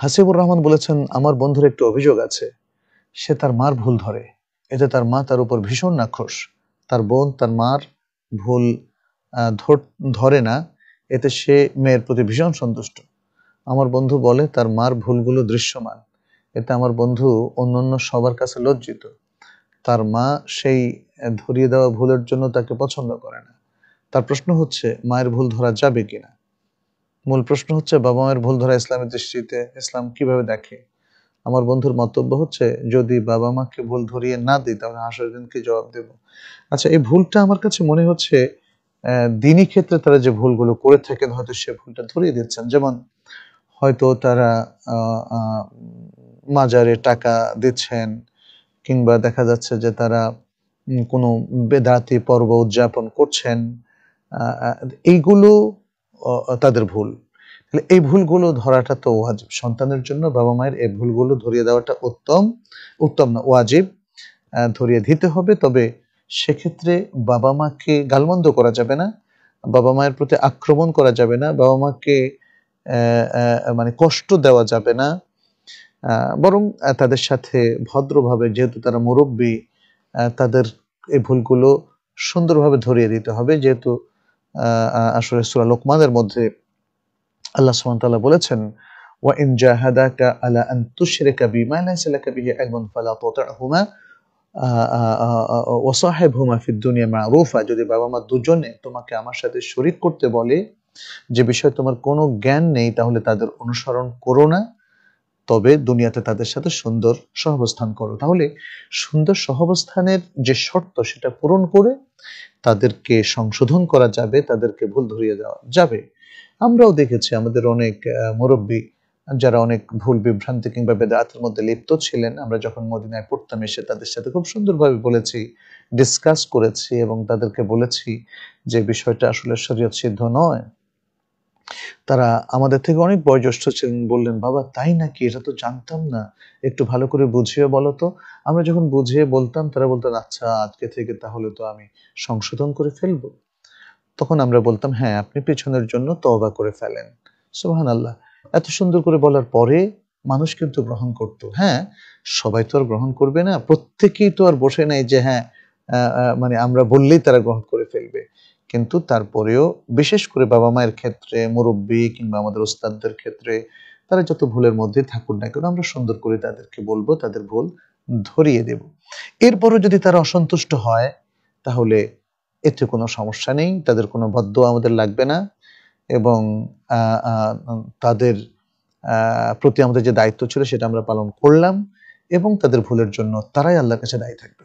হাসিবুর রহমান বলেছেন আমার বন্ধুর একটি অভিযোগ আছে সে তার মার ভুল ধরে এতে তার মা তার উপর ভীষণ নাক্ষস তার বোন তার মার ভুল ধরে না এতে সে মেয়ের প্রতি ভীষণ সন্তুষ্ট আমার বন্ধু বলে তার মার ভুলগুলো দৃশ্যমান এতে আমার বন্ধু অন্যান্য সবার কাছে লজ্জিত তার মা সেই ধরিয়ে দেওয়া ভুলের জন্য তাকে পছন্দ করে না তার প্রশ্ন হচ্ছে মায়ের ভুল ধরা যাবে কিনা মূল প্রশ্ন হচ্ছে বাবা মায়ের ভুল ধরা ইসলামের দৃষ্টিতে ইসলাম কিভাবে দেখে আমার বন্ধুর মন্তব্য হচ্ছে যদি বাবা মাকে ভুল ধরিয়ে না দিই তাহলে হাসার দিনকে জবাব দেব আচ্ছা এই ভুলটা আমার কাছে মনে হচ্ছে দিনই ক্ষেত্রে তারা যে ভুলগুলো করে থাকেন হয়তো সে ভুলটা ধরিয়ে দিচ্ছেন যেমন হয়তো তারা মাজারে টাকা দিচ্ছেন কিংবা দেখা যাচ্ছে যে তারা কোনো বেদাতি পর্ব উদযাপন করছেন এইগুলো তাদের ভুল তাহলে এই ভুলগুলো ধরাটা তো ওয়াজিব সন্তানের জন্য বাবা মায়ের এই ভুলগুলো ধরিয়ে দেওয়াটা উত্তম উত্তম না ওয়াজিব ধরিয়ে দিতে হবে তবে সেক্ষেত্রে বাবা মাকে গালমন্দ করা যাবে না বাবা মায়ের প্রতি আক্রমণ করা যাবে না বাবা মাকে মানে কষ্ট দেওয়া যাবে না বরং তাদের সাথে ভদ্রভাবে যেহেতু তারা মুরব্বী তাদের এই ভুলগুলো সুন্দরভাবে ধরিয়ে দিতে হবে যেহেতু আসলে সুরা লোকমানের মধ্যে আল্লাহ সুবহান তাআলা বলেছেন ওয়া ইন জাহাদাকা আলা আন তুশরিকা বিমা লাইসা লাকা বিহি ইলমুন ফালা তুতি'হুমা ওয়া সাহিবহুমা ফিদ দুনিয়া মারুফা যদি বাবা মা দুজনে তোমাকে আমার সাথে শরীক করতে বলে যে বিষয়ে তোমার কোনো জ্ঞান নেই তাহলে তাদের অনুসরণ করো না তবে দুনিয়াতে তাদের সাথে সুন্দর সহাবস্থান করো তাহলে সুন্দর সহাবস্থানের যে শর্ত সেটা পূরণ করে তাদেরকে সংশোধন করা যাবে তাদেরকে ভুল ধরিয়ে দেওয়া যাবে আমরাও দেখেছি আমাদের অনেক মুরব্বী যারা অনেক ভুল বিভ্রান্তি কিংবা বেদাতের মধ্যে লিপ্ত ছিলেন আমরা যখন মদিনায় পড়তাম এসে তাদের সাথে খুব সুন্দরভাবে বলেছি ডিসকাস করেছি এবং তাদেরকে বলেছি যে বিষয়টা আসলে শরীয়ত সিদ্ধ নয় তারা আমাদের থেকে অনেক বয়োজ্যেষ্ঠ ছিলেন বললেন বাবা তাই নাকি এটা তো জানতাম না একটু ভালো করে বুঝিয়ে বলো তো আমরা যখন বুঝিয়ে বলতাম তারা বলতেন আচ্ছা আজকে থেকে তাহলে তো আমি সংশোধন করে ফেলবো তখন আমরা বলতাম হ্যাঁ আপনি পেছনের জন্য তবা করে ফেলেন সোহান আল্লাহ এত সুন্দর করে বলার পরে মানুষ কিন্তু গ্রহণ করত হ্যাঁ সবাই তো আর গ্রহণ করবে না প্রত্যেকেই তো আর বসে নাই যে হ্যাঁ মানে আমরা বললেই তারা গ্রহণ করে ফেলবে কিন্তু তারপরেও বিশেষ করে বাবা মায়ের ক্ষেত্রে মুরব্বী কিংবা আমাদের ওস্তাদদের ক্ষেত্রে তারা যত ভুলের মধ্যে থাকুন না কেন আমরা সুন্দর করে তাদেরকে বলবো তাদের ভুল ধরিয়ে দেব এরপরও যদি তারা অসন্তুষ্ট হয় তাহলে এতে কোনো সমস্যা নেই তাদের কোনো বদ্ধ আমাদের লাগবে না এবং তাদের প্রতি আমাদের যে দায়িত্ব ছিল সেটা আমরা পালন করলাম এবং তাদের ভুলের জন্য তারাই আল্লাহর কাছে দায়ী থাকবে